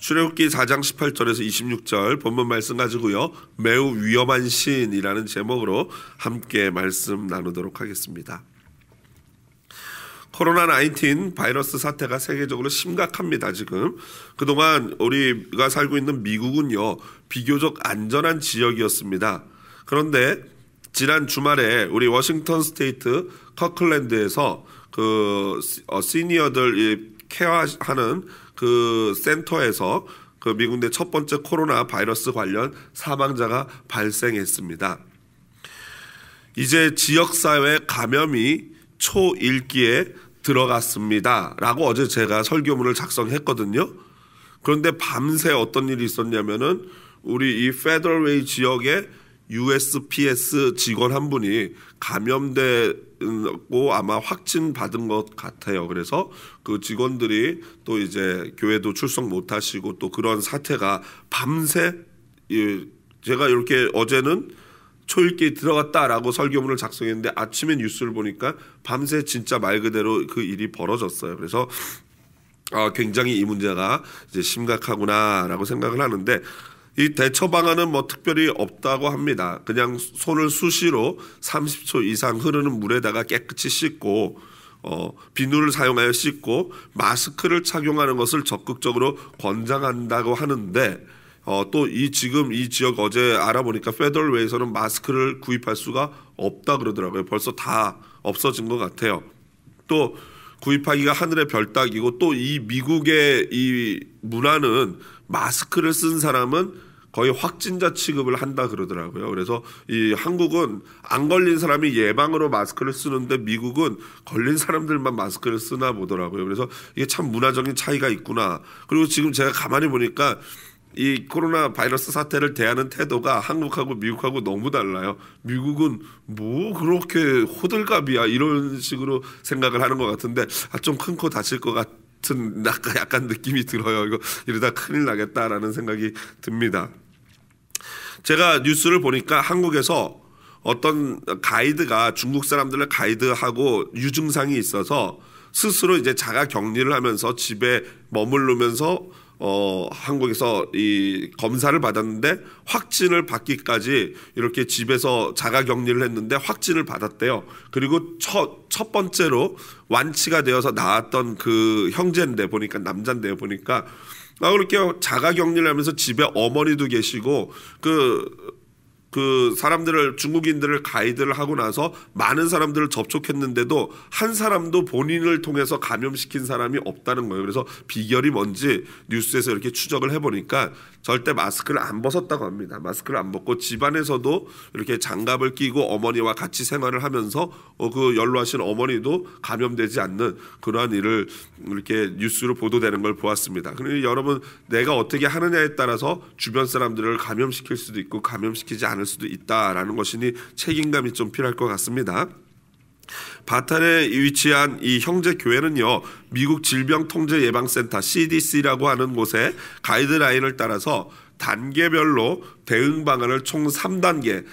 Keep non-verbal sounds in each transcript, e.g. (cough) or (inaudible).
출애굽기 4장 18절에서 26절 본문 말씀 가지고요. 매우 위험한 시인이라는 제목으로 함께 말씀 나누도록 하겠습니다. 코로나 19 바이러스 사태가 세계적으로 심각합니다, 지금. 그동안 우리가 살고 있는 미국은요, 비교적 안전한 지역이었습니다. 그런데 지난 주말에 우리 워싱턴 스테이트 커클랜드에서 그 어, 시니어들 케어하는 그 센터에서 그 미국 내 첫 번째 코로나 바이러스 관련 사망자가 발생했습니다. 이제 지역사회 감염이 초일기에 들어갔습니다. 라고 어제 제가 설교문을 작성했거든요. 그런데 밤새 어떤 일이 있었냐면은 우리 이 페더웨이 지역의 USPS 직원 한 분이 감염돼 고 아마 확진 받은 것 같아요. 그래서 그 직원들이 또 이제 교회도 출석 못 하시고 또 그런 사태가 밤새 제가 이렇게 어제는 초읽기 들어갔다라고 설교문을 작성했는데 아침에 뉴스를 보니까 밤새 진짜 말 그대로 그 일이 벌어졌어요. 그래서 어, 굉장히 이 문제가 이제 심각하구나라고 생각을 하는데 이 대처 방안은 뭐 특별히 없다고 합니다. 그냥 손을 수시로 30초 이상 흐르는 물에다가 깨끗이 씻고 어, 비누를 사용하여 씻고 마스크를 착용하는 것을 적극적으로 권장한다고 하는데 어, 또 이 지금 이 지역 어제 알아보니까 페덜웨이에서는 마스크를 구입할 수가 없다 그러더라고요. 벌써 다 없어진 것 같아요. 또 구입하기가 하늘의 별따기고 또 이 미국의 이 문화는 마스크를 쓴 사람은 거의 확진자 취급을 한다 그러더라고요. 그래서 이 한국은 안 걸린 사람이 예방으로 마스크를 쓰는데 미국은 걸린 사람들만 마스크를 쓰나 보더라고요. 그래서 이게 참 문화적인 차이가 있구나. 그리고 지금 제가 가만히 보니까 이 코로나 바이러스 사태를 대하는 태도가 한국하고 미국하고 너무 달라요. 미국은 뭐 그렇게 호들갑이야 이런 식으로 생각을 하는 것 같은데 아, 좀큰코 다칠 것 같은 약간 느낌이 들어요. 이거 이러다 큰일 나겠다라는 생각이 듭니다. 제가 뉴스를 보니까 한국에서 어떤 가이드가 중국 사람들을 가이드하고 유증상이 있어서 스스로 이제 자가 격리를 하면서 집에 머물르면서 어, 한국에서 이 검사를 받았는데 확진을 받기까지 이렇게 집에서 자가 격리를 했는데 확진을 받았대요. 그리고 첫, 첫 번째로 완치가 되어서 나왔던 그 형제인데 보니까 남잔데 보니까 아, 그렇게 자가 격리를 하면서 집에 어머니도 계시고 그그 사람들을 중국인들을 가이드를 하고 나서 많은 사람들을 접촉했는데도 한 사람도 본인을 통해서 감염시킨 사람이 없다는 거예요. 그래서 비결이 뭔지 뉴스에서 이렇게 추적을 해보니까 절대 마스크를 안 벗었다고 합니다. 마스크를 안 벗고 집안에서도 이렇게 장갑을 끼고 어머니와 같이 생활을 하면서 어, 그 연로하신 어머니도 감염되지 않는 그러한 일을 이렇게 뉴스로 보도되는 걸 보았습니다. 그러니 여러분 내가 어떻게 하느냐에 따라서 주변 사람들을 감염시킬 수도 있고 감염시키지 않을 수도 있다라는 것이니 책임감이 좀 필요할 것 같습니다. 바탄에 위치한 이 형제 교회는요, 미국 질병통제예방센터 CDC라고 하는 곳의 가이드라인을 따라서 단계별로 대응 방안을 총 3단계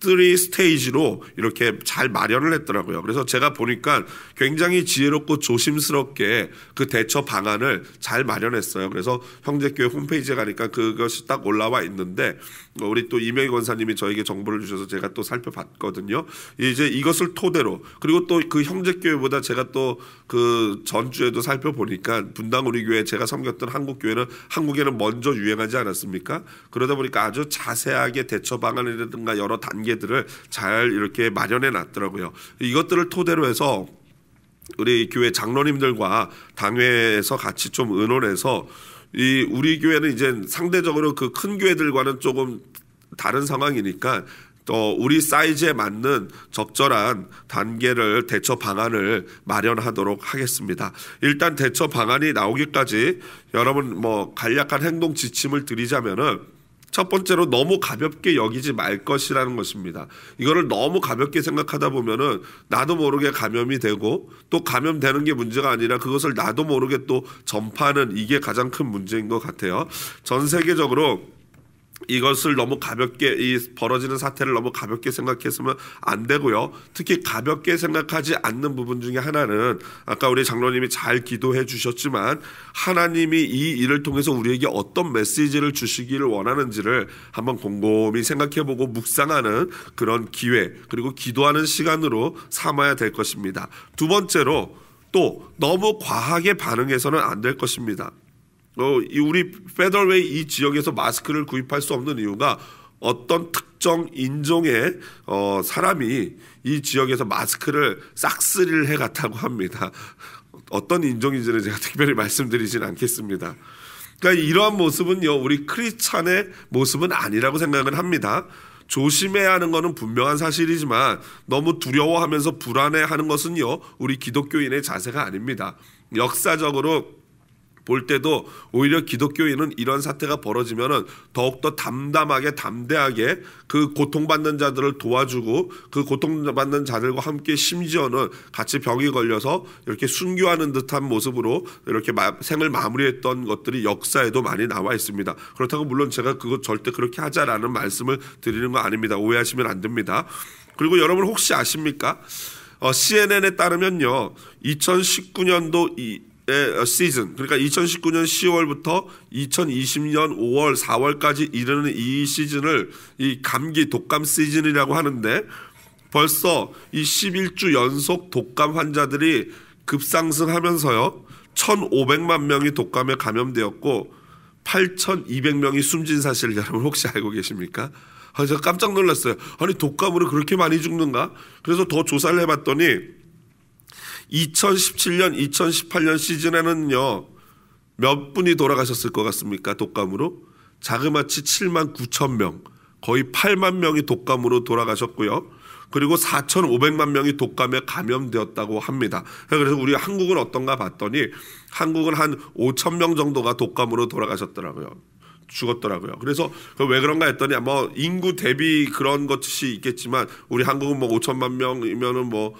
3 스테이지로 이렇게 잘 마련을 했더라고요. 그래서 제가 보니까 굉장히 지혜롭고 조심스럽게 그 대처 방안을 잘 마련했어요. 그래서 형제교회 홈페이지에 가니까 그것이 딱 올라와 있는데 뭐 우리 또 이명희 권사님이 저에게 정보를 주셔서 제가 또 살펴봤거든요. 이제 이것을 토대로 그리고 또 그 형제교회보다 제가 또 그 전주에도 살펴보니까 분당 우리 교회 제가 섬겼던 한국 교회는 한국에는 먼저 유행하지 않았습니까? 그러다 보니까 아주 자세하게 대처 방안이라든가 여러 단계들을 잘 이렇게 마련해 놨더라고요. 이것들을 토대로 해서 우리 교회 장로님들과 당회에서 같이 좀 의논해서 이 우리 교회는 이제 상대적으로 그 큰 교회들과는 조금 다른 상황이니까 또 우리 사이즈에 맞는 적절한 단계를 대처 방안을 마련하도록 하겠습니다. 일단 대처 방안이 나오기까지 여러분 뭐 간략한 행동 지침을 드리자면은 첫 번째로 너무 가볍게 여기지 말 것이라는 것입니다. 이거를 너무 가볍게 생각하다 보면은 나도 모르게 감염이 되고 또 감염되는 게 문제가 아니라 그것을 나도 모르게 또 전파하는 이게 가장 큰 문제인 것 같아요. 전 세계적으로 이것을 너무 가볍게 이 벌어지는 사태를 너무 가볍게 생각했으면 안 되고요. 특히 가볍게 생각하지 않는 부분 중에 하나는 아까 우리 장로님이 잘 기도해 주셨지만 하나님이 이 일을 통해서 우리에게 어떤 메시지를 주시기를 원하는지를 한번 곰곰이 생각해 보고 묵상하는 그런 기회 그리고 기도하는 시간으로 삼아야 될 것입니다. 두 번째로 또 너무 과하게 반응해서는 안 될 것입니다. 어, 우리 페더웨이 이 지역에서 마스크를 구입할 수 없는 이유가 어떤 특정 인종의 어, 사람이 이 지역에서 마스크를 싹쓸이를 해 갔다고 합니다. 어떤 인종인지는 제가 특별히 말씀드리진 않겠습니다. 그러니까 이러한 모습은요, 우리 크리스찬의 모습은 아니라고 생각을 합니다. 조심해야 하는 것은 분명한 사실이지만 너무 두려워하면서 불안해하는 것은요, 우리 기독교인의 자세가 아닙니다. 역사적으로 볼 때도 오히려 기독교인은 이런 사태가 벌어지면 더욱더 담담하게 담대하게 그 고통받는 자들을 도와주고 그 고통받는 자들과 함께 심지어는 같이 병이 걸려서 이렇게 순교하는 듯한 모습으로 이렇게 생을 마무리했던 것들이 역사에도 많이 나와 있습니다. 그렇다고 물론 제가 그거 절대 그렇게 하자라는 말씀을 드리는 거 아닙니다. 오해하시면 안 됩니다. 그리고 여러분 혹시 아십니까? 어, CNN에 따르면요, 2019년도 이 시즌 어, 그러니까 2019년 10월부터 2020년 5월 4월까지 이르는 이 시즌을 이 감기 독감 시즌이라고 하는데 벌써 이 11주 연속 독감 환자들이 급상승하면서요 1,500만 명이 독감에 감염되었고 8,200명이 숨진 사실 (laughs) 여러분 혹시 알고 계십니까? 아, 제가 깜짝 놀랐어요. 아니 독감으로 그렇게 많이 죽는가? 그래서 더 조사를 해봤더니 2017년, 2018년 시즌에는요, 몇 분이 돌아가셨을 것 같습니까? 독감으로? 자그마치 7만 9천 명, 거의 8만 명이 독감으로 돌아가셨고요. 그리고 4,500만 명이 독감에 감염되었다고 합니다. 그래서 우리 한국은 어떤가 봤더니 한국은 한 5천 명 정도가 독감으로 돌아가셨더라고요. 죽었더라고요. 그래서 그 왜 그런가 했더니 뭐 인구 대비 그런 것이 있겠지만 우리 한국은 뭐 5천만 명이면은 뭐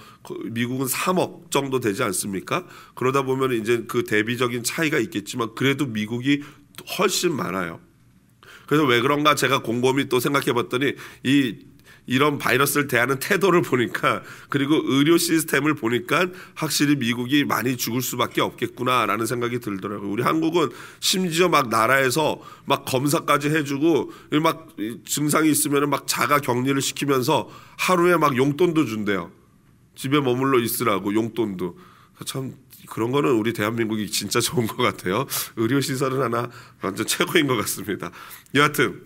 미국은 3억 정도 되지 않습니까? 그러다 보면 이제 그 대비적인 차이가 있겠지만 그래도 미국이 훨씬 많아요. 그래서 왜 그런가 제가 곰곰이 또 생각해 봤더니 이 이런 바이러스를 대하는 태도를 보니까 그리고 의료 시스템을 보니까 확실히 미국이 많이 죽을 수밖에 없겠구나라는 생각이 들더라고요. 우리 한국은 심지어 막 나라에서 막 검사까지 해주고 막 증상이 있으면 막 자가 격리를 시키면서 하루에 막 용돈도 준대요. 집에 머물러 있으라고 용돈도 참 그런 거는 우리 대한민국이 진짜 좋은 것 같아요. 의료 시설은 하나 완전 최고인 것 같습니다. 여하튼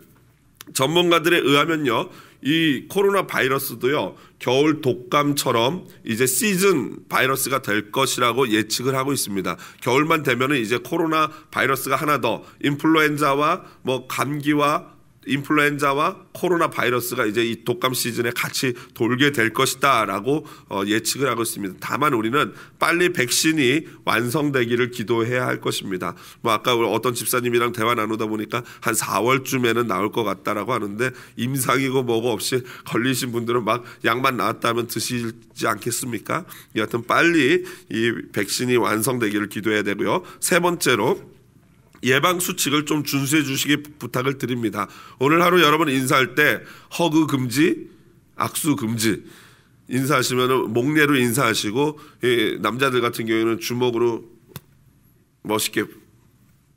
전문가들에 의하면요. 이 코로나 바이러스도요, 겨울 독감처럼 이제 시즌 바이러스가 될 것이라고 예측을 하고 있습니다. 겨울만 되면은 이제 코로나 바이러스가 하나 더 인플루엔자와 뭐 감기와 인플루엔자와 코로나 바이러스가 이제 이 독감 시즌에 같이 돌게 될 것이다라고 어, 예측을 하고 있습니다. 다만 우리는 빨리 백신이 완성되기를 기도해야 할 것입니다. 뭐 아까 어떤 집사님이랑 대화 나누다 보니까 한 4월쯤에는 나올 것 같다라고 하는데 임상이고 뭐고 없이 걸리신 분들은 막 약만 나왔다면 드시지 않겠습니까? 여하튼 빨리 이 백신이 완성되기를 기도해야 되고요. 세 번째로 예방 수칙을 좀 준수해 주시기 부탁을 드립니다. 오늘 하루 여러분 인사할 때 허그 금지, 악수 금지. 인사하시면 목례로 인사하시고 예, 남자들 같은 경우에는 주먹으로 멋있게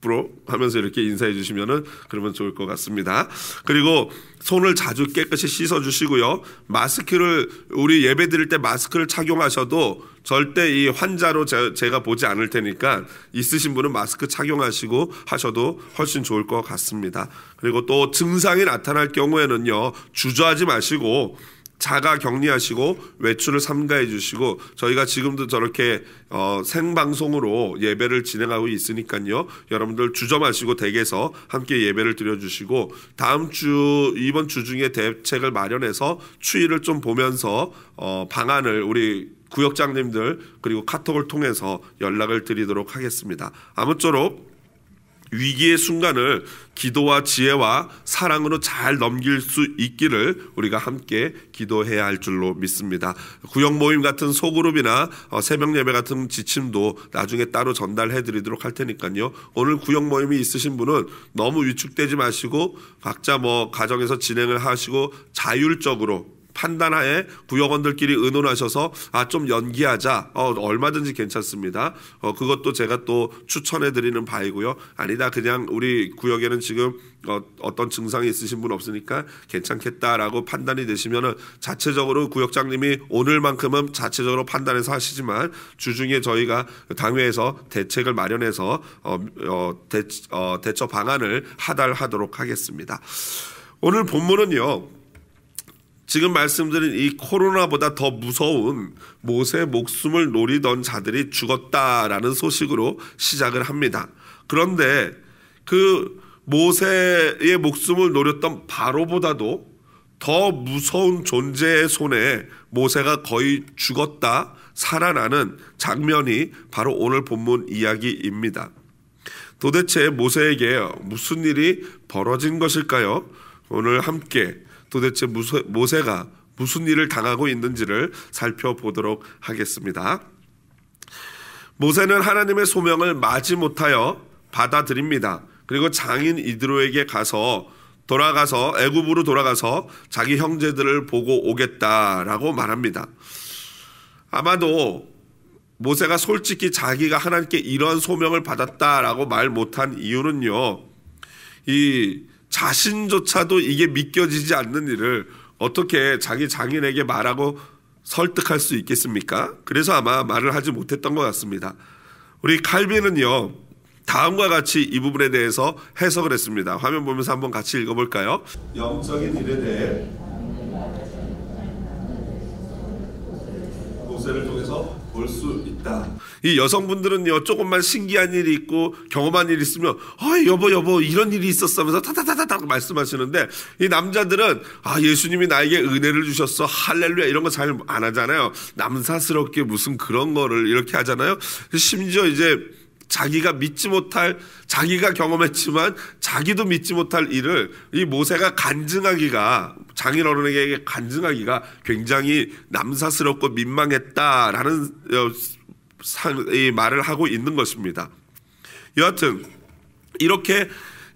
브로 하면서 이렇게 인사해 주시면은 그러면 좋을 것 같습니다. 그리고 손을 자주 깨끗이 씻어 주시고요. 마스크를 우리 예배 드릴 때 마스크를 착용하셔도 절대 이 환자로 제, 가 보지 않을 테니까 있으신 분은 마스크 착용하시고 하셔도 훨씬 좋을 것 같습니다. 그리고 또 증상이 나타날 경우에는요. 주저하지 마시고 자가 격리하시고 외출을 삼가해 주시고 저희가 지금도 저렇게 어 생방송으로 예배를 진행하고 있으니까요. 여러분들 주저마시고 댁에서 함께 예배를 드려 주시고 다음 주 이번 주 중에 대책을 마련해서 추위를좀 보면서 어 방안을 우리 구역장님들 그리고 카톡을 통해서 연락을 드리도록 하겠습니다. 아무쪼록 위기의 순간을 기도와 지혜와 사랑으로 잘 넘길 수 있기를 우리가 함께 기도해야 할 줄로 믿습니다. 구역 모임 같은 소그룹이나 어, 새벽 예배 같은 지침도 나중에 따로 전달해 드리도록 할 테니까요. 오늘 구역 모임이 있으신 분은 너무 위축되지 마시고 각자 뭐 가정에서 진행을 하시고 자율적으로 판단하에 구역원들끼리 의논하셔서 아 좀 연기하자 어, 얼마든지 괜찮습니다. 어, 그것도 제가 또 추천해 드리는 바이고요. 아니다 그냥 우리 구역에는 지금 어, 떤 증상이 있으신 분 없으니까 괜찮겠다라고 판단이 되시면은 자체적으로 구역장님이 오늘만큼은 자체적으로 판단해서 하시지만 주중에 저희가 당회에서 대책을 마련해서 어, 어 대, 어, 대처 방안을 하달하도록 하겠습니다. 오늘 본문은요. 지금 말씀드린 이 코로나보다 더 무서운 모세 목숨을 노리던 자들이 죽었다라는 소식으로 시작을 합니다. 그런데 그 모세의 목숨을 노렸던 바로보다도 더 무서운 존재의 손에 모세가 거의 죽었다 살아나는 장면이 바로 오늘 본문 이야기입니다. 도대체 모세에게 무슨 일이 벌어진 것일까요? 오늘 함께 도대체 모세가 무슨 일을 당하고 있는지를 살펴보도록 하겠습니다. 모세는 하나님의 소명을 마지 못하여 받아들입니다. 그리고 장인 이드로에게 가서 돌아가서 애굽으로 돌아가서 자기 형제들을 보고 오겠다라고 말합니다. 아마도 모세가 솔직히 자기가 하나님께 이런 소명을 받았다라고 말 못한 이유는요. 이 자신조차도 이게 믿겨지지 않는 일을 어떻게 자기 장인에게 말하고 설득할 수 있겠습니까? 그래서 아마 말을 하지 못했던 것 같습니다. 우리 칼빈은요, 다음과 같이 이 부분에 대해서 해석을 했습니다. 화면 보면서 한번 같이 읽어볼까요? 영적인 일에 대해 모세를 통해서 볼수 있다. 이 여성분들은요 조금만 신기한 일이 있고 경험한 일이 있으면 아 여보 여보 이런 일이 있었어면서 타타타타타 말씀하시는데 이 남자들은 아 예수님이 나에게 은혜를 주셨어 할렐루야 이런 거 잘 안 하잖아요. 남사스럽게 무슨 그런 거를 이렇게 하잖아요. 심지어 이제 자기가 믿지 못할 자기가 경험했지만 자기도 믿지 못할 일을 이 모세가 간증하기가 장인 어른에게 간증하기가 굉장히 남사스럽고 민망했다라는 어, 이 말을 하고 있는 것입니다. 여하튼 이렇게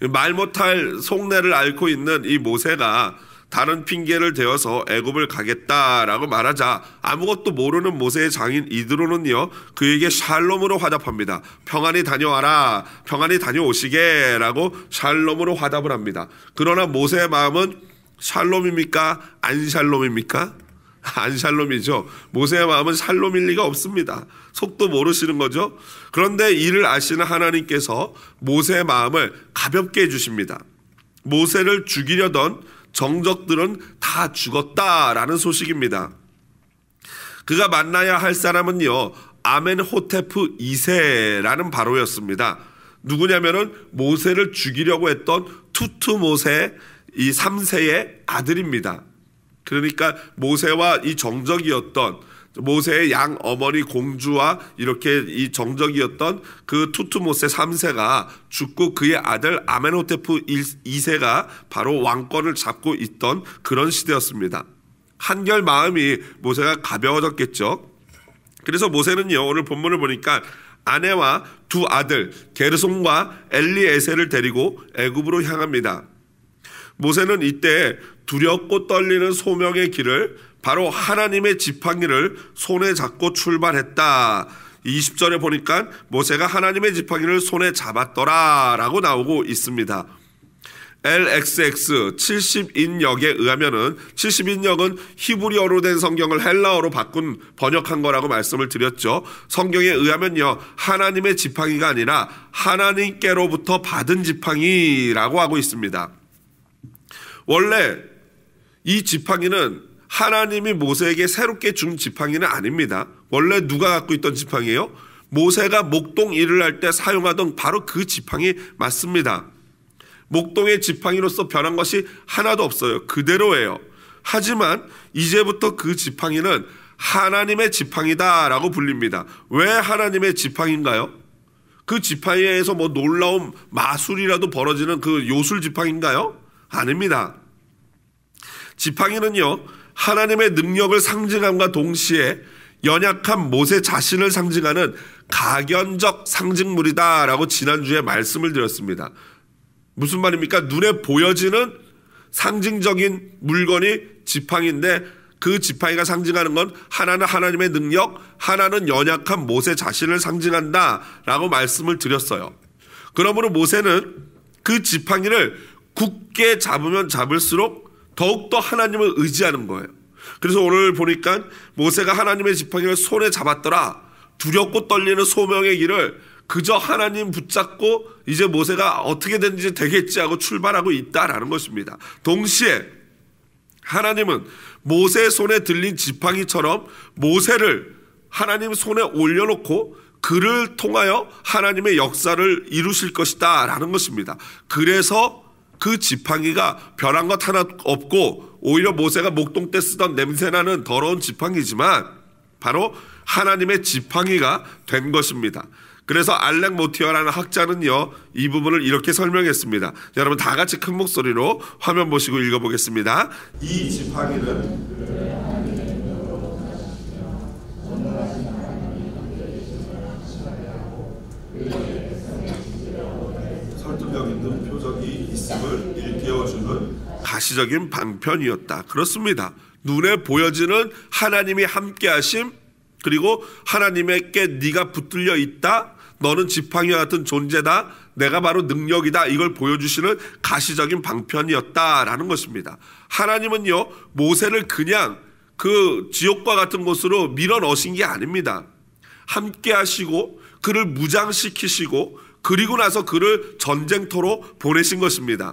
말 못할 속내를 앓고 있는 이 모세가 다른 핑계를 대어서 애굽을 가겠다라고 말하자 아무것도 모르는 모세의 장인 이드로는요 그에게 샬롬으로 화답합니다. 평안히 다녀와라, 평안히 다녀오시게라고 샬롬으로 화답을 합니다. 그러나 모세의 마음은 샬롬입니까? 안 샬롬입니까? (laughs) 안 샬롬이죠. 모세의 마음은 샬롬일 리가 없습니다. 속도 모르시는 거죠. 그런데 이를 아시는 하나님께서 모세의 마음을 가볍게 해주십니다. 모세를 죽이려던 정적들은 다 죽었다라는 소식입니다. 그가 만나야 할 사람은요, 아멘호테프 2세라는 바로였습니다. 누구냐면은 모세를 죽이려고 했던 투트모세 이 3세의 아들입니다. 그러니까 모세와 이 정적이었던 모세의 양 어머니 공주와 이렇게 이 정적이었던 그 투투모세 3세가 죽고 그의 아들 아멘호테프 2세가 바로 왕권을 잡고 있던 그런 시대였습니다. 한결 마음이 모세가 가벼워졌겠죠. 그래서 모세는요, 오늘 본문을 보니까 아내와 두 아들 게르송과 엘리에세를 데리고 애굽으로 향합니다. 모세는 이때 두렵고 떨리는 소명의 길을 바로 하나님의 지팡이를 손에 잡고 출발했다. 20절에 보니까 모세가 하나님의 지팡이를 손에 잡았더라 라고 나오고 있습니다. LXX 70인역에 의하면은 70인역은 히브리어로 된 성경을 헬라어로 바꾼 번역한 거라고 말씀을 드렸죠. 성경에 의하면요. 하나님의 지팡이가 아니라 하나님께로부터 받은 지팡이라고 하고 있습니다. 원래 이 지팡이는 하나님이 모세에게 새롭게 준 지팡이는 아닙니다. 원래 누가 갖고 있던 지팡이에요? 모세가 목동 일을 할 때 사용하던 바로 그 지팡이 맞습니다. 목동의 지팡이로서 변한 것이 하나도 없어요. 그대로예요. 하지만 이제부터 그 지팡이는 하나님의 지팡이다라고 불립니다. 왜 하나님의 지팡인가요? 그 지팡이에서 뭐 놀라운 마술이라도 벌어지는 그 요술 지팡인가요? 아닙니다. 지팡이는요, 하나님의 능력을 상징함과 동시에 연약한 모세 자신을 상징하는 가견적 상징물이다라고 지난주에 말씀을 드렸습니다. 무슨 말입니까? 눈에 보여지는 상징적인 물건이 지팡인데 그 지팡이가 상징하는 건 하나는 하나님의 능력, 하나는 연약한 모세 자신을 상징한다라고 말씀을 드렸어요. 그러므로 모세는 그 지팡이를 굳게 잡으면 잡을수록 더욱더 하나님을 의지하는 거예요. 그래서 오늘 보니까 모세가 하나님의 지팡이를 손에 잡았더라. 두렵고 떨리는 소명의 길을 그저 하나님 붙잡고 이제 모세가 어떻게 된지 되겠지 하고 출발하고 있다라는 것입니다. 동시에 하나님은 모세 손에 들린 지팡이처럼 모세를 하나님 손에 올려놓고 그를 통하여 하나님의 역사를 이루실 것이다 라는 것입니다. 그래서 그 지팡이가 변한 것 하나 없고 오히려 모세가 목동 때 쓰던 냄새나는 더러운 지팡이지만 바로 하나님의 지팡이가 된 것입니다. 그래서 알렉 모티어라는 학자는요 이 부분을 이렇게 설명했습니다. 여러분 다 같이 큰 목소리로 화면 보시고 읽어보겠습니다. 이 지팡이는 말씀을 일깨워주는 가시적인 방편이었다. 그렇습니다. 눈에 보여지는 하나님이 함께하심 그리고 하나님에게 네가 붙들려 있다. 너는 지팡이와 같은 존재다. 내가 바로 능력이다. 이걸 보여주시는 가시적인 방편이었다라는 것입니다. 하나님은요 모세를 그냥 그 지옥과 같은 곳으로 밀어 넣으신 게 아닙니다. 함께하시고 그를 무장시키시고 그리고 나서 그를 전쟁터로 보내신 것입니다.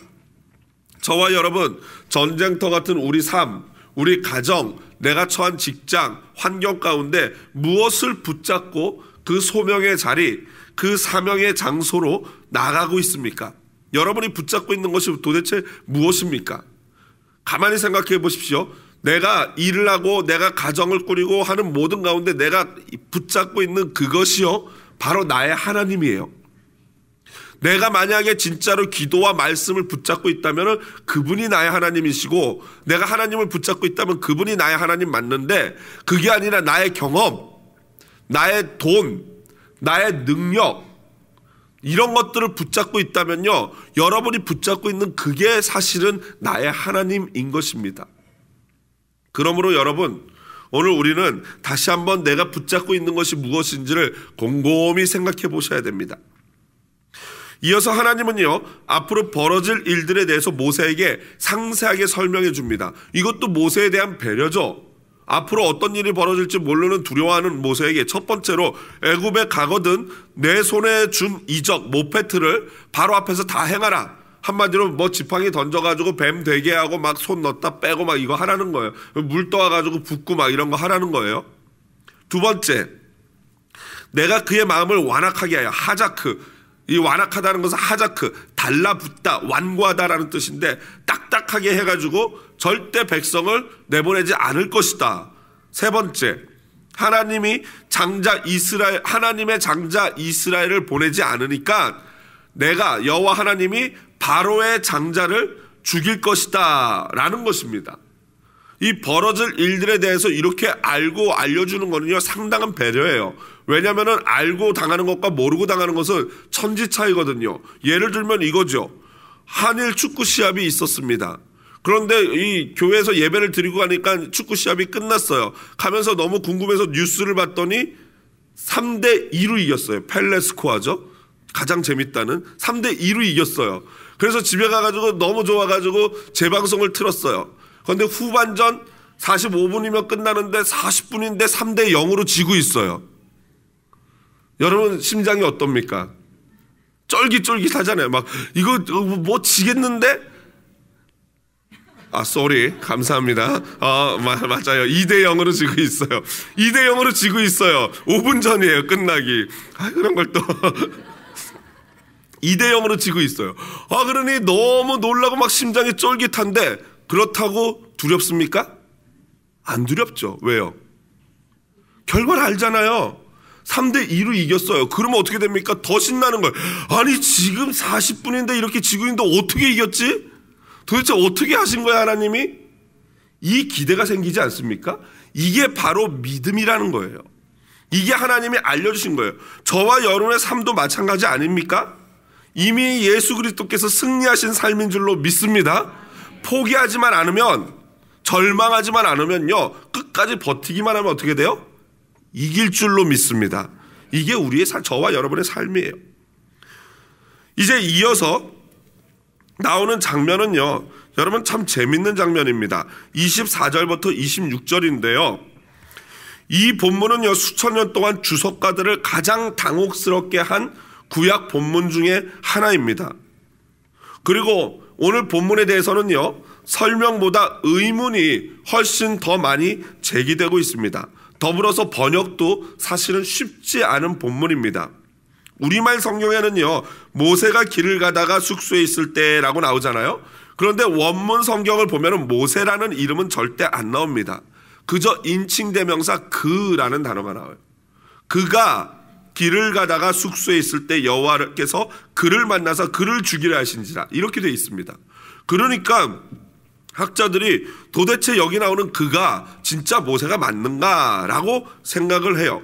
저와 여러분, 전쟁터 같은 우리 삶, 우리 가정, 내가 처한 직장, 환경 가운데 무엇을 붙잡고 그 소명의 자리, 그 사명의 장소로 나가고 있습니까? 여러분이 붙잡고 있는 것이 도대체 무엇입니까? 가만히 생각해 보십시오. 내가 일을 하고 내가 가정을 꾸리고 하는 모든 가운데 내가 붙잡고 있는 그것이요. 바로 나의 하나님이에요. 내가 만약에 진짜로 기도와 말씀을 붙잡고 있다면 그분이 나의 하나님이시고 내가 하나님을 붙잡고 있다면 그분이 나의 하나님 맞는데 그게 아니라 나의 경험, 나의 돈, 나의 능력 이런 것들을 붙잡고 있다면요. 여러분이 붙잡고 있는 그게 사실은 나의 하나님인 것입니다. 그러므로 여러분 오늘 우리는 다시 한번 내가 붙잡고 있는 것이 무엇인지를 곰곰이 생각해 보셔야 됩니다. 이어서 하나님은요, 앞으로 벌어질 일들에 대해서 모세에게 상세하게 설명해 줍니다. 이것도 모세에 대한 배려죠. 앞으로 어떤 일이 벌어질지 모르는 두려워하는 모세에게 첫 번째로 애굽에 가거든 내 손에 준 이적 모페트를 바로 앞에서 다 행하라. 한마디로 뭐 지팡이 던져가지고 뱀 되게 하고 막 손 넣다 빼고 막 이거 하라는 거예요. 물 떠와가지고 붓고 막 이런 거 하라는 거예요. 두 번째, 내가 그의 마음을 완악하게 하여 하자크 이 완악하다는 것은 하자크, 달라붙다, 완고하다라는 뜻인데 딱딱하게 해가지고 절대 백성을 내보내지 않을 것이다. 세 번째, 하나님이 장자 이스라엘, 하나님의 장자 이스라엘을 보내지 않으니까 내가 여호와 하나님이 바로의 장자를 죽일 것이다. 라는 것입니다. 이 벌어질 일들에 대해서 이렇게 알고 알려주는 거는요, 상당한 배려예요. 왜냐면은 알고 당하는 것과 모르고 당하는 것은 천지 차이거든요. 예를 들면 이거죠. 한일 축구 시합이 있었습니다. 그런데 이 교회에서 예배를 드리고 가니까 축구 시합이 끝났어요. 가면서 너무 궁금해서 뉴스를 봤더니 3대 2로 이겼어요. 펠레스코아죠. 가장 재밌다는 3대 2로 이겼어요. 그래서 집에 가가지고 너무 좋아가지고 재방송을 틀었어요. 그런데 후반전 45분이면 끝나는데 40분인데 3대 0으로 지고 있어요. 여러분 심장이 어떻습니까? 쫄깃쫄깃하잖아요. 막 이거 뭐 지겠는데 아, 쏘리. 감사합니다. 아, 마, 맞아요. 2대 0으로 지고 있어요. 2대 0으로 지고 있어요. 5분 전이에요. 끝나기. 아, 그런 걸 또. 2대 (laughs) 0으로 지고 있어요. 아, 그러니 너무 놀라고 막 심장이 쫄깃한데 그렇다고 두렵습니까? 안 두렵죠. 왜요? 결과를 알잖아요. 3대 2로 이겼어요. 그러면 어떻게 됩니까? 더 신나는 거예요. 아니 지금 40분인데 이렇게 지고 있는데 어떻게 이겼지? 도대체 어떻게 하신 거야 하나님이? 이 기대가 생기지 않습니까? 이게 바로 믿음이라는 거예요. 이게 하나님이 알려주신 거예요. 저와 여론의 삶도 마찬가지 아닙니까? 이미 예수 그리스도께서 승리하신 삶인 줄로 믿습니다. 포기하지만 않으면 절망하지만 않으면요 끝까지 버티기만 하면 어떻게 돼요? 이길 줄로 믿습니다. 이게 우리의 삶, 저와 여러분의 삶이에요. 이제 이어서 나오는 장면은요. 여러분 참 재밌는 장면입니다. 24절부터 26절인데요. 이 본문은요. 수천 년 동안 주석가들을 가장 당혹스럽게 한 구약 본문 중에 하나입니다. 그리고 오늘 본문에 대해서는요. 설명보다 의문이 훨씬 더 많이 제기되고 있습니다. 더불어서 번역도 사실은 쉽지 않은 본문입니다. 우리말 성경에는요, 모세가 길을 가다가 숙소에 있을 때라고 나오잖아요. 그런데 원문 성경을 보면 모세라는 이름은 절대 안 나옵니다. 그저 인칭 대명사 그라는 단어가 나와요. 그가 길을 가다가 숙소에 있을 때 여호와께서 그를 만나서 그를 죽이려 하신지라 이렇게 돼 있습니다. 그러니까 학자들이 도대체 여기 나오는 그가 진짜 모세가 맞는가라고 생각을 해요.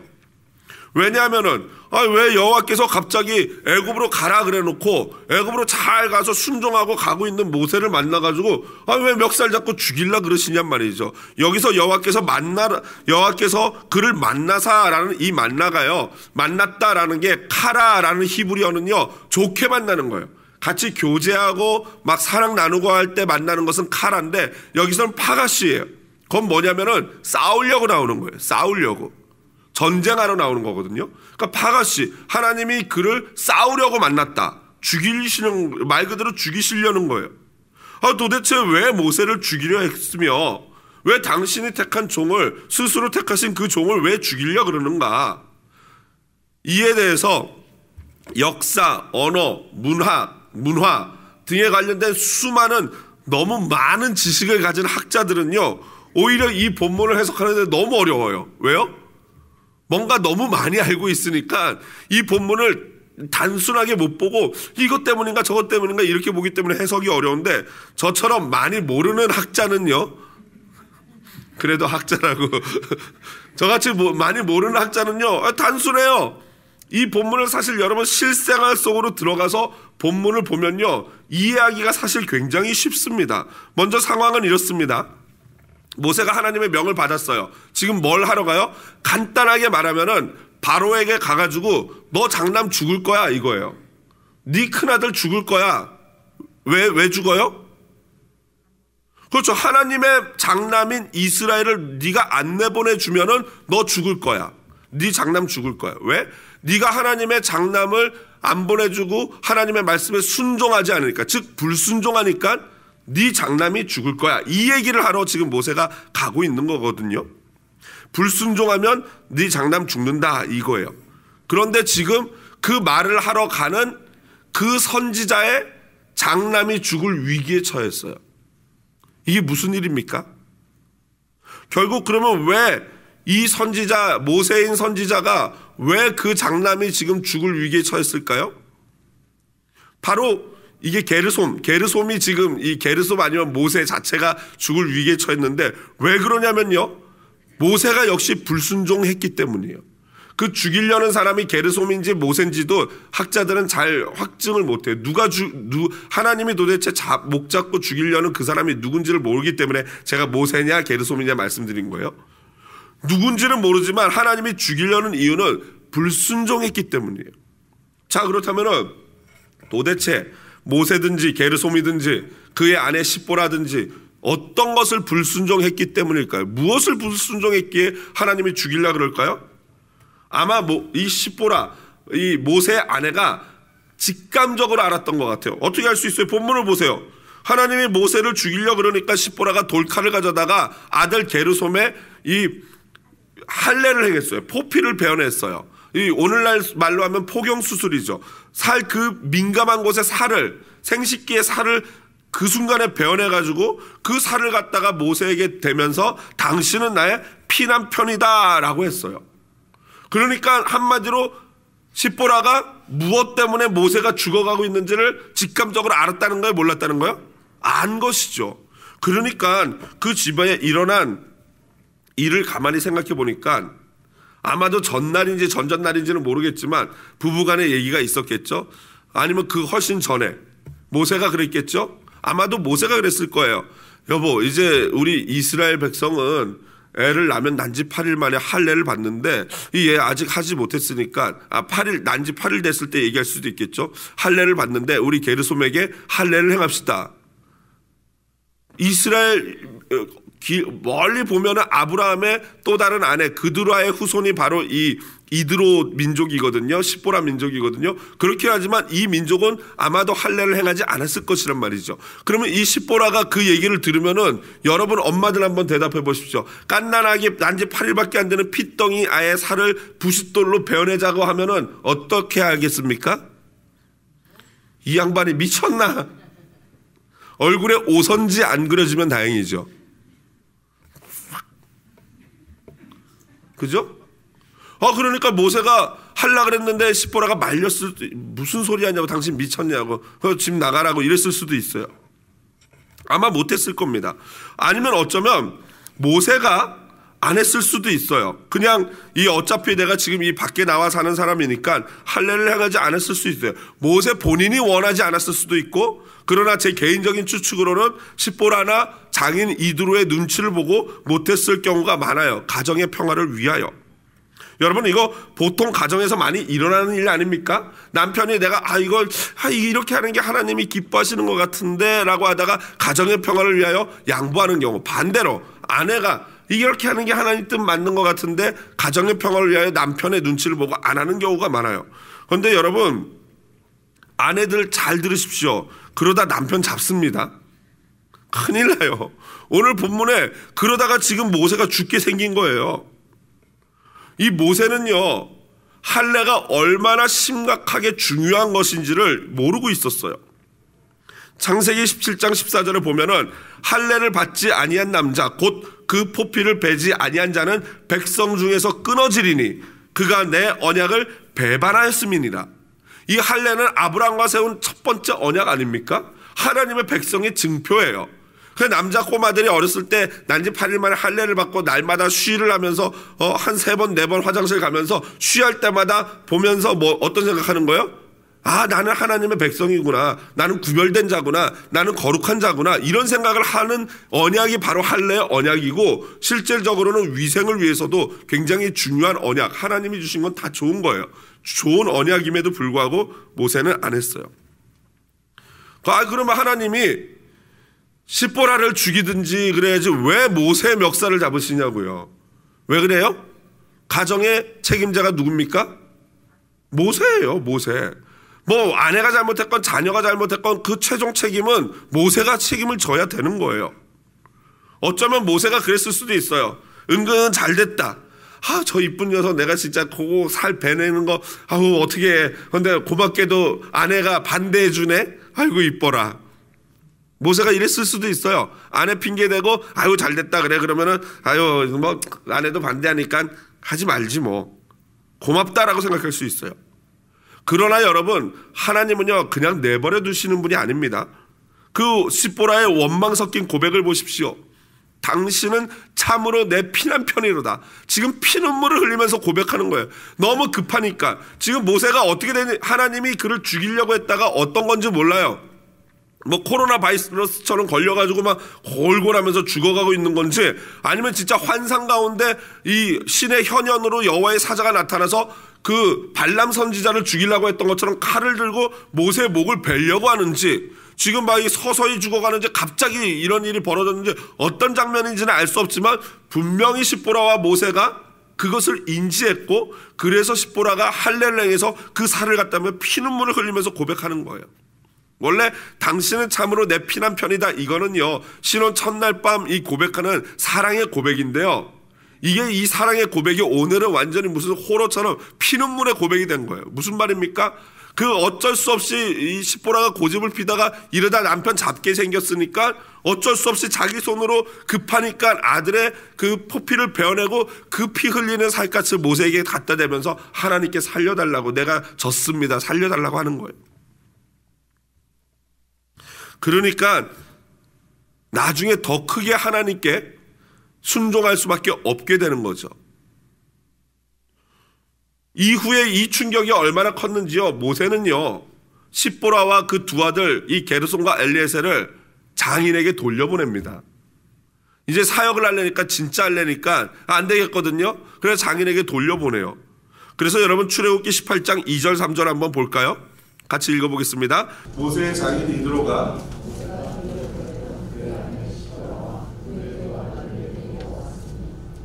왜냐하면은 아 왜 여호와께서 갑자기 애굽으로 가라 그래놓고 애굽으로 잘 가서 순종하고 가고 있는 모세를 만나가지고 아왜 멱살 잡고 죽일라 그러시냔 말이죠. 여기서 여호와께서 만나 여호와께서 그를 만나사라는 이 만나가요 만났다라는 게 카라라는 히브리어는요 좋게 만나는 거예요. 같이 교제하고 막 사랑 나누고 할 때 만나는 것은 카라인데 여기서는 파가시예요. 그건 뭐냐면은 싸우려고 나오는 거예요. 싸우려고. 전쟁하러 나오는 거거든요. 그러니까 파가시 하나님이 그를 싸우려고 만났다. 죽이시는 말 그대로 죽이시려는 거예요. 아 도대체 왜 모세를 죽이려 했으며 왜 당신이 택한 종을 스스로 택하신 그 종을 왜 죽이려 그러는가? 이에 대해서 역사, 언어, 문학 문화 등에 관련된 수많은 너무 많은 지식을 가진 학자들은요, 오히려 이 본문을 해석하는데 너무 어려워요. 왜요? 뭔가 너무 많이 알고 있으니까 이 본문을 단순하게 못 보고 이것 때문인가 저것 때문인가 이렇게 보기 때문에 해석이 어려운데 저처럼 많이 모르는 학자는요. 그래도 학자라고 (laughs) 저같이 많이 모르는 학자는요. 아, 단순해요. 이 본문을 사실 여러분 실생활 속으로 들어가서 본문을 보면요. 이해하기가 사실 굉장히 쉽습니다. 먼저 상황은 이렇습니다. 모세가 하나님의 명을 받았어요. 지금 뭘 하러 가요? 간단하게 말하면은 바로에게 가가지고 너 장남 죽을 거야 이거예요. 네 큰아들 죽을 거야. 왜, 왜 죽어요? 그렇죠. 하나님의 장남인 이스라엘을 네가 안 내보내주면은 너 죽을 거야. 네 장남 죽을 거야. 왜? 네가 하나님의 장남을 안 보내주고 하나님의 말씀에 순종하지 않으니까 즉 불순종하니까 네 장남이 죽을 거야. 이 얘기를 하러 지금 모세가 가고 있는 거거든요. 불순종하면 네 장남 죽는다 이거예요. 그런데 지금 그 말을 하러 가는 그 선지자의 장남이 죽을 위기에 처했어요. 이게 무슨 일입니까? 결국 그러면 왜이 선지자 모세인 선지자가 왜 그 장남이 지금 죽을 위기에 처했을까요? 바로 이게 게르솜, 게르솜이 지금 이 게르솜 아니면 모세 자체가 죽을 위기에 처했는데 왜 그러냐면요. 모세가 역시 불순종했기 때문이에요. 그 죽이려는 사람이 게르솜인지 모세인지도 학자들은 잘 확증을 못해요. 누가 주, 누, 하나님이 도대체 자, 목 잡고 죽이려는 그 사람이 누군지를 모르기 때문에 제가 모세냐 게르솜이냐 말씀드린 거예요. 누군지는 모르지만 하나님이 죽이려는 이유는 불순종했기 때문이에요. 자, 그렇다면 도대체 모세든지 게르솜이든지 그의 아내 십보라든지 어떤 것을 불순종했기 때문일까요? 무엇을 불순종했기에 하나님이 죽일라 그럴까요? 아마 뭐이 십보라 이 모세의 아내가 직감적으로 알았던 것 같아요. 어떻게 알 수 있어요? 본문을 보세요. 하나님이 모세를 죽이려 그러니까 십보라가 돌칼을 가져다가 아들 게르솜의 이 할례를 했겠어요 포피를 배어냈어요이 오늘날 말로 하면 포경 수술이죠. 살 그 민감한 곳에 살을 생식기에 살을 그 순간에 배어내 가지고 그 살을 갖다가 모세에게 대면서 당신은 나의 피난편이다라고 했어요. 그러니까 한마디로 십보라가 무엇 때문에 모세가 죽어가고 있는지를 직감적으로 알았다는 거예요, 몰랐다는 거예요? 안 것이죠. 그러니까 그 집에 안 일어난 이를 가만히 생각해 보니까 아마도 전날인지 전전날인지는 모르겠지만 부부간의 얘기가 있었겠죠. 아니면 그 훨씬 전에 모세가 그랬겠죠. 아마도 모세가 그랬을 거예요. 여보, 이제 우리 이스라엘 백성은 애를 낳으면 난지 8일 만에 할례를 받는데 이얘 아직 하지 못했으니까 아 8일 난지 8일 됐을 때 얘기할 수도 있겠죠. 할례를 받는데 우리 게르솜에게 할례를 행합시다. 이스라엘 멀리 보면은 아브라함의 또 다른 아내 그드라의 후손이 바로 이 이드로 민족이거든요. 십보라 민족이거든요. 그렇게 하지만 이 민족은 아마도 할례를 행하지 않았을 것이란 말이죠. 그러면 이 십보라가 그 얘기를 들으면은 여러분 엄마들 한번 대답해 보십시오. 깐난하게 난지 8일밖에 안 되는 핏덩이 아예 살을 부싯돌로 베어내자고 하면은 어떻게 하겠습니까이 양반이 미쳤나? 얼굴에 오선지 안 그려지면 다행이죠. 그죠? 어, 그러니까 모세가 할라 그랬는데 시보라가 말렸을 무슨 소리 하냐고 당신 미쳤냐고 집 어, 나가라고 이랬을 수도 있어요. 아마 못했을 겁니다. 아니면 어쩌면 모세가 안 했을 수도 있어요. 그냥 이 어차피 내가 지금 이 밖에 나와 사는 사람이니까 할례를 행하지 않았을 수 있어요. 모세 본인이 원하지 않았을 수도 있고 그러나 제 개인적인 추측으로는 십보라나 장인 이두로의 눈치를 보고 못했을 경우가 많아요. 가정의 평화를 위하여. 여러분 이거 보통 가정에서 많이 일어나는 일 아닙니까? 남편이 내가 아 이걸 아 이렇게 하는 게 하나님이 기뻐하시는 것 같은데라고 하다가 가정의 평화를 위하여 양보하는 경우 반대로 아내가 이렇게 하는 게 하나님 뜻 맞는 것 같은데 가정의 평화를 위하여 남편의 눈치를 보고 안 하는 경우가 많아요. 그런데 여러분 아내들 잘 들으십시오. 그러다 남편 잡습니다. 큰일 나요. 오늘 본문에 그러다가 지금 모세가 죽게 생긴 거예요. 이 모세는요, 할례가 얼마나 심각하게 중요한 것인지를 모르고 있었어요. 창세기 17장 1 4절을 보면은 할례를 받지 아니한 남자 곧그 포피를 베지 아니한 자는 백성 중에서 끊어지리니 그가 내 언약을 배반하였음이니라. 이 할례는 아브라함과 세운 첫 번째 언약 아닙니까? 하나님의 백성의 증표예요. 그 남자 꼬마들이 어렸을 때 난지 8일 만에 할례를 받고 날마다 쉬를 하면서 어, 한 세번네번 네 화장실 가면서 쉬할 때마다 보면서 뭐 어떤 생각하는 거예요? 아, 나는 하나님의 백성이구나. 나는 구별된 자구나. 나는 거룩한 자구나. 이런 생각을 하는 언약이 바로 할례 언약이고 실질적으로는 위생을 위해서도 굉장히 중요한 언약. 하나님이 주신 건 다 좋은 거예요. 좋은 언약임에도 불구하고 모세는 안 했어요. 아, 그러면 하나님이 십보라를 죽이든지 그래야지 왜 모세 의 멱살을 잡으시냐고요. 왜 그래요? 가정의 책임자가 누굽니까? 모세예요, 모세. 뭐 아내가 잘못했건 자녀가 잘못했건 그 최종 책임은 모세가 책임을 져야 되는 거예요. 어쩌면 모세가 그랬을 수도 있어요. 은근 잘 됐다. 아, 저 이쁜 녀석 내가 진짜 그거 살 베내는 거, 아우, 어떻게 해. 근데 고맙게도 아내가 반대해주네? 아이고, 이뻐라. 모세가 이랬을 수도 있어요. 아내 핑계대고, 아유, 잘 됐다. 그래. 그러면은, 아유, 뭐, 아내도 반대하니까 하지 말지 뭐. 고맙다라고 생각할 수 있어요. 그러나 여러분, 하나님은요, 그냥 내버려 두시는 분이 아닙니다. 그 십보라의 원망 섞인 고백을 보십시오. 당신은 참으로 내 피난 편이로다. 지금 피눈물을 흘리면서 고백하는 거예요. 너무 급하니까. 지금 모세가 어떻게 되 하나님이 그를 죽이려고 했다가 어떤 건지 몰라요. 뭐 코로나 바이러스처럼 걸려가지고 막 골골하면서 죽어가고 있는 건지 아니면 진짜 환상 가운데 이 신의 현현으로 여호와의 사자가 나타나서 그 발람 선지자를 죽이려고 했던 것처럼 칼을 들고 모세 목을 베려고 하는지 지금 막 서서히 죽어가는지 갑자기 이런 일이 벌어졌는지 어떤 장면인지는 알 수 없지만 분명히 시보라와 모세가 그것을 인지했고 그래서 시보라가할렐레에서그 살을 갖다며 피눈물을 흘리면서 고백하는 거예요. 원래 당신은 참으로 내 피난 편이다 이거는요 신혼 첫날 밤 이 고백하는 사랑의 고백인데요. 이게 이 사랑의 고백이 오늘은 완전히 무슨 호러처럼 피눈물의 고백이 된 거예요. 무슨 말입니까? 그 어쩔 수 없이 이 십보라가 고집을 피다가 이러다 남편 잡게 생겼으니까 어쩔 수 없이 자기 손으로 급하니까 아들의 그 포피를 베어내고 그 피 흘리는 살갗을 모세에게 갖다 대면서 하나님께 살려달라고 내가 졌습니다. 살려달라고 하는 거예요. 그러니까 나중에 더 크게 하나님께 순종할 수밖에 없게 되는 거죠. 이후에 이 충격이 얼마나 컸는지요. 모세는요. 십보라와 그 두 아들 이 게르손과 엘리에셀을 장인에게 돌려보냅니다. 이제 사역을 하려니까 진짜 하려니까 안 되겠거든요. 그래서 장인에게 돌려보내요. 그래서 여러분 출애굽기 18장 2절 3절 한번 볼까요? 같이 읽어보겠습니다. 모세의 장인 이드로가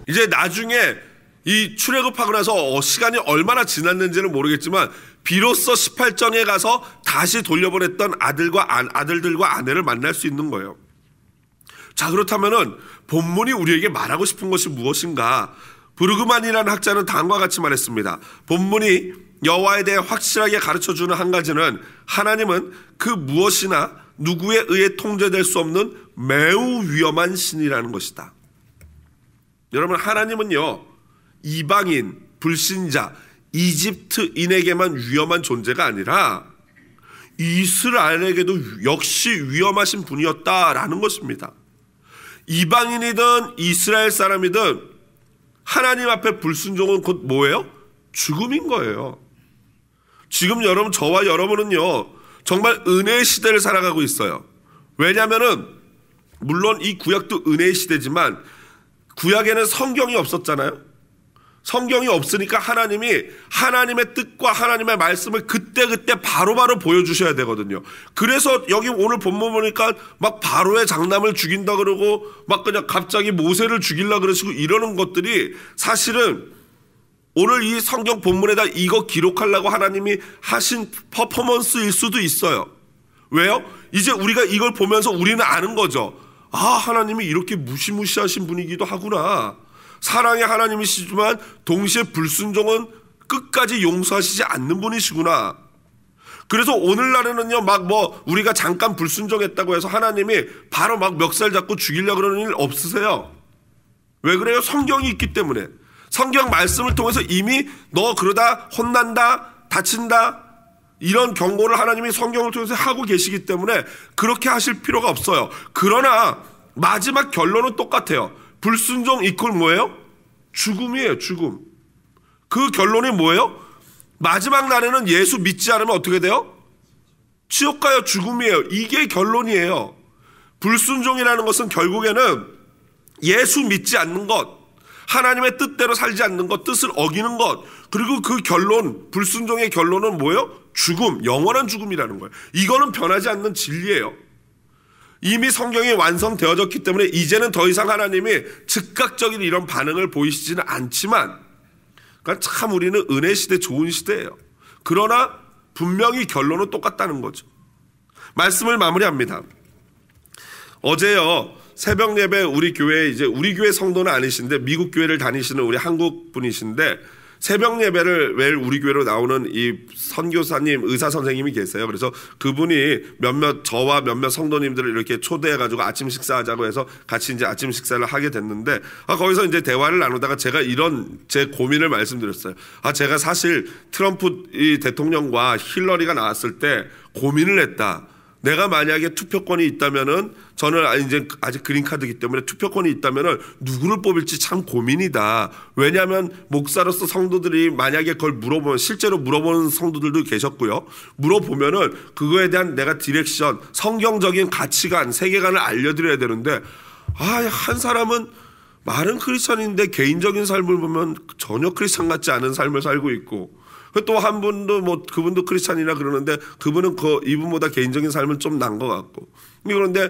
이제 나중에 이 출애굽하고 나서 어, 시간이 얼마나 지났는지는 모르겠지만 비로소 18장에 가서 다시 돌려보냈던 아들과 아들들과 아내를 만날 수 있는 거예요. 자 그렇다면은 본문이 우리에게 말하고 싶은 것이 무엇인가? 브르그만이라는 학자는 다음과 같이 말했습니다. 본문이 여호와에 대해 확실하게 가르쳐 주는 한 가지는 하나님은 그 무엇이나 누구에 의해 통제될 수 없는 매우 위험한 신이라는 것이다. 여러분 하나님은요 이방인 불신자 이집트인에게만 위험한 존재가 아니라 이스라엘에게도 역시 위험하신 분이었다라는 것입니다. 이방인이든 이스라엘 사람이든 하나님 앞에 불순종은 곧 뭐예요? 죽음인 거예요. 지금 여러분 저와 여러분은요 정말 은혜의 시대를 살아가고 있어요. 왜냐하면은 물론 이 구약도 은혜의 시대지만 구약에는 성경이 없었잖아요. 성경이 없으니까 하나님이 하나님의 뜻과 하나님의 말씀을 그때그때 바로바로 보여주셔야 되거든요. 그래서 여기 오늘 본문 보니까 막 바로의 장남을 죽인다 그러고 막 그냥 갑자기 모세를 죽일라 그러시고 이러는 것들이 사실은 오늘 이 성경 본문에다 이거 기록하려고 하나님이 하신 퍼포먼스일 수도 있어요. 왜요? 이제 우리가 이걸 보면서 우리는 아는 거죠. 아, 하나님이 이렇게 무시무시하신 분이기도 하구나. 사랑의 하나님이시지만 동시에 불순종은 끝까지 용서하시지 않는 분이시구나. 그래서 오늘날에는요, 막 뭐 우리가 잠깐 불순종했다고 해서 하나님이 바로 막 멱살 잡고 죽이려 고 그러는 일 없으세요. 왜 그래요? 성경이 있기 때문에. 성경 말씀을 통해서 이미 너 그러다 혼난다, 다친다, 이런 경고를 하나님이 성경을 통해서 하고 계시기 때문에 그렇게 하실 필요가 없어요. 그러나 마지막 결론은 똑같아요. 불순종 이퀄 뭐예요? 죽음이에요, 죽음. 그 결론이 뭐예요? 마지막 날에는 예수 믿지 않으면 어떻게 돼요? 지옥 가요 죽음이에요. 이게 결론이에요. 불순종이라는 것은 결국에는 예수 믿지 않는 것, 하나님의 뜻대로 살지 않는 것, 뜻을 어기는 것, 그리고 그 결론, 불순종의 결론은 뭐예요? 죽음, 영원한 죽음이라는 거예요. 이거는 변하지 않는 진리예요. 이미 성경이 완성되어졌기 때문에 이제는 더 이상 하나님이 즉각적인 이런 반응을 보이시지는 않지만, 그러니까 참 우리는 은혜 시대 좋은 시대예요. 그러나 분명히 결론은 똑같다는 거죠. 말씀을 마무리합니다. 어제요 새벽 예배 우리 교회 이제 우리 교회 성도는 아니신데 미국 교회를 다니시는 우리 한국 분이신데 새벽 예배를 매일 우리 교회로 나오는 이 선교사님, 의사 선생님이 계세요. 그래서 그분이 몇몇 저와 몇몇 성도님들을 이렇게 초대해 가지고 아침 식사하자고 해서 같이 이제 아침 식사를 하게 됐는데 아 거기서 이제 대화를 나누다가 제가 이런 제 고민을 말씀드렸어요. 아 제가 사실 트럼프 이 대통령과 힐러리가 나왔을 때 고민을 했다. 내가 만약에 투표권이 있다면은 저는 아, 이제 아직 그린카드기 이 때문에 투표권이 있다면은 누구를 뽑을지 참 고민이다. 왜냐하면 목사로서 성도들이 만약에 그걸 물어보면 실제로 물어보는 성도들도 계셨고요. 물어보면은 그거에 대한 내가 디렉션, 성경적인 가치관, 세계관을 알려드려야 되는데 아 한 사람은 말은 크리스천인데 개인적인 삶을 보면 전혀 크리스천 같지 않은 삶을 살고 있고 그 또한 분도 뭐 그분도 크리스찬이라 그러는데 그분은 그 이분보다 개인적인 삶은좀 난 것 같고 그런데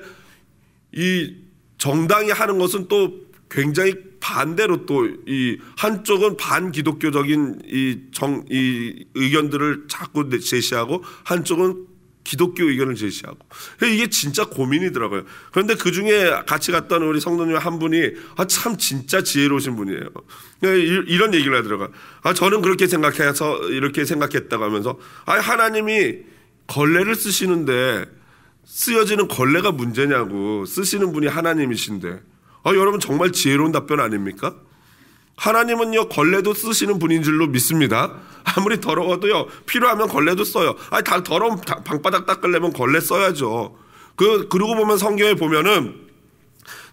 이 정당이 하는 것은 또 굉장히 반대로 또 이 한쪽은 반기독교적인 이 정이 이 의견들을 자꾸 제시하고 한쪽은 기독교 의견을 제시하고 이게 진짜 고민이더라고요. 그런데 그 중에 같이 갔던 우리 성도님 한 분이 아참 진짜 지혜로우신 분이에요. 네, 이런 얘기를 하더라고요. 아 저는 그렇게 생각해서 이렇게 생각했다고 하면서 아 하나님이 걸레를 쓰시는데 쓰여지는 걸레가 문제냐고 쓰시는 분이 하나님이신데 아 여러분 정말 지혜로운 답변 아닙니까? 하나님은요, 걸레도 쓰시는 분인 줄로 믿습니다. 아무리 더러워도요, 필요하면 걸레도 써요. 아니, 다 더러운 방바닥 닦으려면 걸레 써야죠. 그, 그러고 보면 성경에 보면은,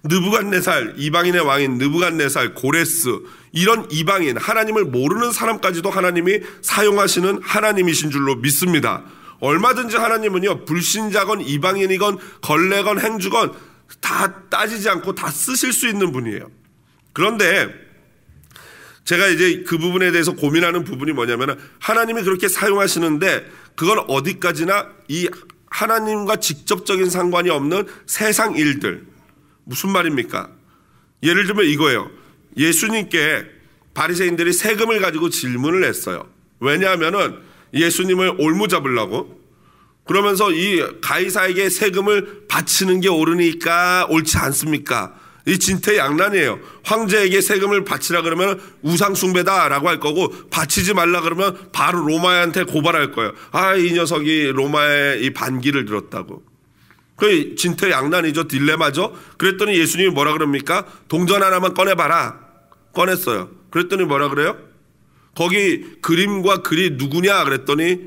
느부갓네살, 이방인의 왕인 느부갓네살, 고레스, 이런 이방인, 하나님을 모르는 사람까지도 하나님이 사용하시는 하나님이신 줄로 믿습니다. 얼마든지 하나님은요, 불신자건 이방인이건 걸레건 행주건 다 따지지 않고 다 쓰실 수 있는 분이에요. 그런데 제가 이제 그 부분에 대해서 고민하는 부분이 뭐냐면 하나님이 그렇게 사용하시는데 그건 어디까지나 이 하나님과 직접적인 상관이 없는 세상 일들. 무슨 말입니까? 예를 들면 이거예요. 예수님께 바리새인들이 세금을 가지고 질문을 했어요. 왜냐하면은 예수님을 올무잡으려고 그러면서 이 가이사에게 세금을 바치는 게 옳으니까 옳지 않습니까? 이진태양란이에요 황제에게 세금을 바치라 그러면 우상숭배다라고 할 거고 바치지 말라 그러면 바로 로마한테 고발할 거예요. 아이 녀석이 로마의 이 반기를 들었다고. 그진태양란이죠 딜레마죠. 그랬더니 예수님이 뭐라 그럽니까? 동전 하나만 꺼내봐라. 꺼냈어요. 그랬더니 뭐라 그래요? 거기 그림과 글이 누구냐 그랬더니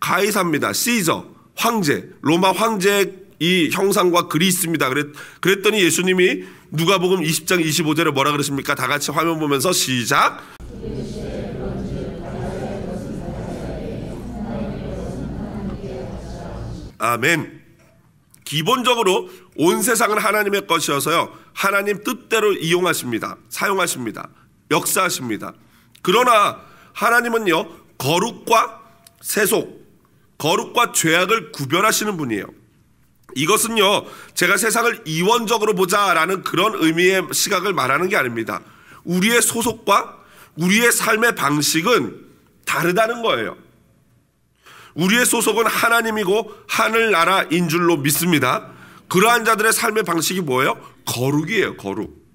가이사입니다. 시저 황제 로마 황제 이 형상과 글이 있습니다. 그랬, 그랬더니 예수님이 누가복음 20장 25절에 뭐라 그러십니까다 같이 화면 보면서 시작. 아멘. 기본적으로 온 세상은 하나님의 것이어서요. 하나님 뜻대로 이용하십니다. 사용하십니다. 역사하십니다. 그러나 하나님은요. 거룩과 세속, 거룩과 죄악을 구별하시는 분이에요. 이것은요, 제가 세상을 이원적으로 보자라는 그런 의미의 시각을 말하는 게 아닙니다. 우리의 소속과 우리의 삶의 방식은 다르다는 거예요. 우리의 소속은 하나님이고 하늘나라인 줄로 믿습니다. 그러한 자들의 삶의 방식이 뭐예요? 거룩이에요, 거룩.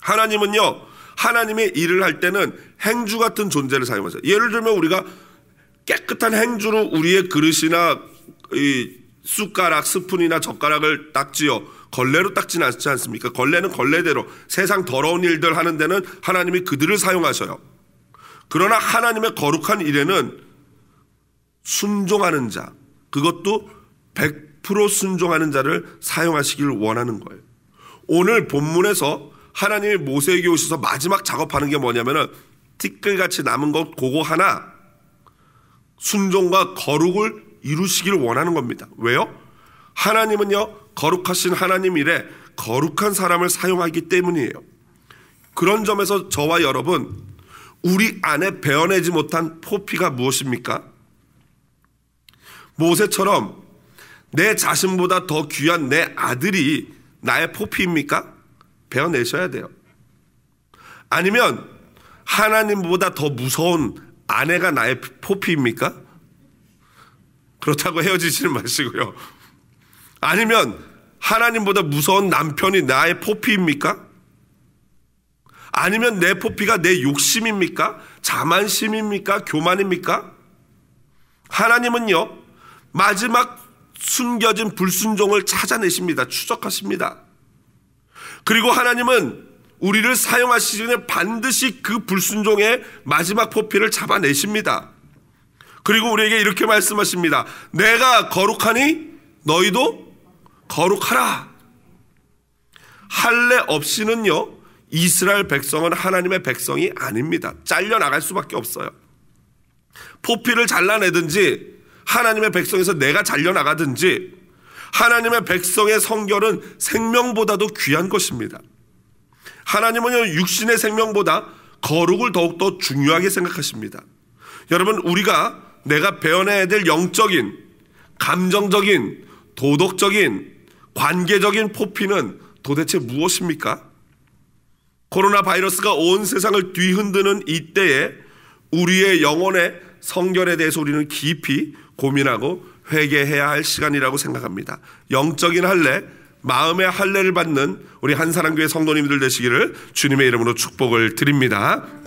하나님은요, 하나님의 일을 할 때는 행주 같은 존재를 사용하세요. 예를 들면 우리가 깨끗한 행주로 우리의 그릇이나 이 숟가락, 스푼이나 젓가락을 딱지어 걸레로 닦지는 않지 않습니까? 걸레는 걸레대로 세상 더러운 일들 하는 데는 하나님이 그들을 사용하셔요. 그러나 하나님의 거룩한 일에는 순종하는 자, 그것도 100% 순종하는 자를 사용하시길 원하는 거예요. 오늘 본문에서 하나님이 모세에게 오셔서 마지막 작업하는 게 뭐냐면은 티끌같이 남은 것 그거 하나 순종과 거룩을 이루시기를 원하는 겁니다. 왜요? 하나님은요, 거룩하신 하나님 이래 거룩한 사람을 사용하기 때문이에요. 그런 점에서 저와 여러분, 우리 안에 배어내지 못한 포피가 무엇입니까? 모세처럼 내 자신보다 더 귀한 내 아들이 나의 포피입니까? 배어내셔야 돼요. 아니면 하나님보다 더 무서운 아내가 나의 포피입니까? 그렇다고 헤어지지는 마시고요. 아니면 하나님보다 무서운 남편이 나의 포피입니까? 아니면 내 포피가 내 욕심입니까? 자만심입니까? 교만입니까? 하나님은요, 마지막 숨겨진 불순종을 찾아내십니다. 추적하십니다. 그리고 하나님은 우리를 사용하시기 전에 반드시 그 불순종의 마지막 포피를 잡아내십니다. 그리고 우리에게 이렇게 말씀하십니다. 내가 거룩하니 너희도 거룩하라. 할례 없이는요. 이스라엘 백성은 하나님의 백성이 아닙니다. 잘려 나갈 수밖에 없어요. 포피를 잘라내든지 하나님의 백성에서 내가 잘려 나가든지 하나님의 백성의 성결은 생명보다도 귀한 것입니다. 하나님은 육신의 생명보다 거룩을 더욱더 중요하게 생각하십니다. 여러분, 우리가 내가 배워내야 될 영적인, 감정적인, 도덕적인, 관계적인 포피는 도대체 무엇입니까? 코로나 바이러스가 온 세상을 뒤흔드는 이때에 우리의 영혼의 성결에 대해서 우리는 깊이 고민하고 회개해야 할 시간이라고 생각합니다. 영적인 할례, 마음의 할례를 받는 우리 한사랑교회 성도님들 되시기를 주님의 이름으로 축복을 드립니다.